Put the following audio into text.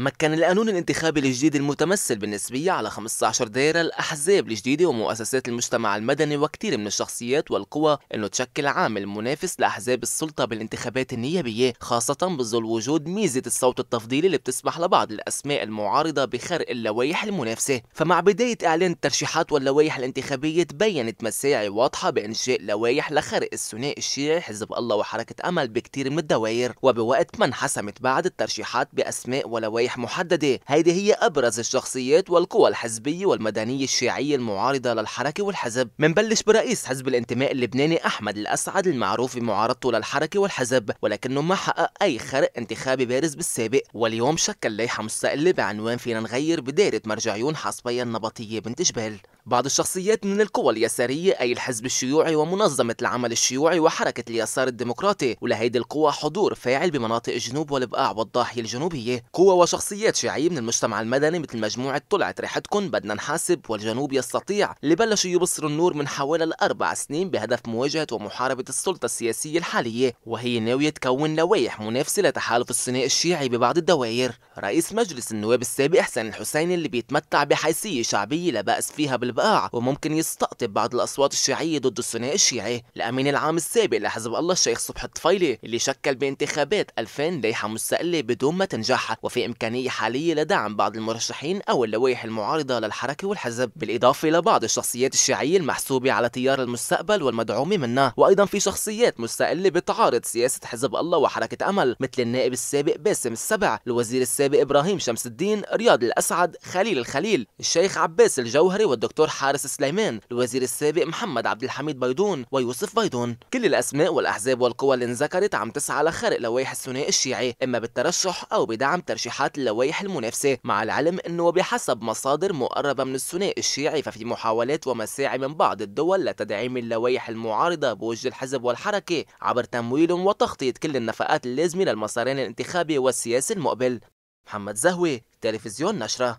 مكن القانون الانتخابي الجديد المتمثل بالنسبية على 15 دائرة الأحزاب الجديدة ومؤسسات المجتمع المدني وكثير من الشخصيات والقوى أنه تشكل عامل منافس لأحزاب السلطة بالانتخابات النيابية خاصة بظل وجود ميزة الصوت التفضيلي اللي بتسمح لبعض الأسماء المعارضة بخرق اللوائح المنافسة فمع بداية إعلان الترشيحات واللوائح الانتخابية تبينت مساعي واضحة بإنشاء لوائح لخرق الثنائي الشيعي حزب الله وحركة أمل بكثير من الدوائر وبوقت ما انحسمت بعد الترشيحات بأسماء ولوائح بشرايح محددة هيدي هي أبرز الشخصيات والقوى الحزبية والمدنية الشيعية المعارضة للحركة والحزب منبلش برئيس حزب الانتماء اللبناني أحمد الأسعد المعروف بمعارضته للحركة والحزب ولكنه ما حقق أي خرق انتخابي بارز بالسابق واليوم شكل لائحة مستقلة بعنوان فينا نغير بدايرة مرجعيون حصبية النبطية بنت جبال بعض الشخصيات من القوى اليسارية أي الحزب الشيوعي ومنظمة العمل الشيوعي وحركة اليسار الديمقراطي ولهيدي القوى حضور فاعل بمناطق جنوب والبقاع والضاحية الجنوبية قوى وشخصيات شيعية من المجتمع المدني مثل مجموعة طلعت ريحتكم بدنا نحاسب والجنوب يستطيع اللي بلشوا يبصروا النور من حوالي الأربع سنين بهدف مواجهة ومحاربة السلطة السياسية الحالية وهي ناوية تكون لوائح منافسة لتحالف الثنائي الشيعي ببعض الدوائر رئيس مجلس النواب السابق حسين الحسيني اللي بيتمتع بحيثية شعبية لا بأس فيها بالبقى. الأبقاع وممكن يستقطب بعض الأصوات الشيعية ضد الثنائي الشيعي الأمين العام السابق لحزب الله الشيخ صبح الطفيلي اللي شكل بانتخابات 2000 لائحة مستقلة بدون ما تنجح وفي إمكانية حالية لدعم بعض المرشحين أو اللوائح المعارضة للحركة والحزب بالإضافة لبعض الشخصيات الشيعية المحسوبة على تيار المستقبل والمدعومة منه وأيضا في شخصيات مستقلة بتعارض سياسة حزب الله وحركة أمل مثل النائب السابق باسم السبع الوزير السابق إبراهيم شمس الدين رياض الأسعد خليل الخليل الشيخ عباس الجوهري والدكتور الدكتور حارس سليمان الوزير السابق محمد عبد الحميد بيضون ويوسف بيضون كل الأسماء والأحزاب والقوى اللي انذكرت عم تسعى لخرق لوائح الثنائي الشيعي إما بالترشح أو بدعم ترشيحات اللوائح المنافسة مع العلم أنه بحسب مصادر مقربة من الثنائي الشيعي ففي محاولات ومساعي من بعض الدول لتدعيم اللوائح المعارضة بوجه الحزب والحركة عبر تمويل وتخطيط كل النفقات اللازمة للمسارين الانتخابي والسياسي المقبل محمد زهوي تلفزيون نشرة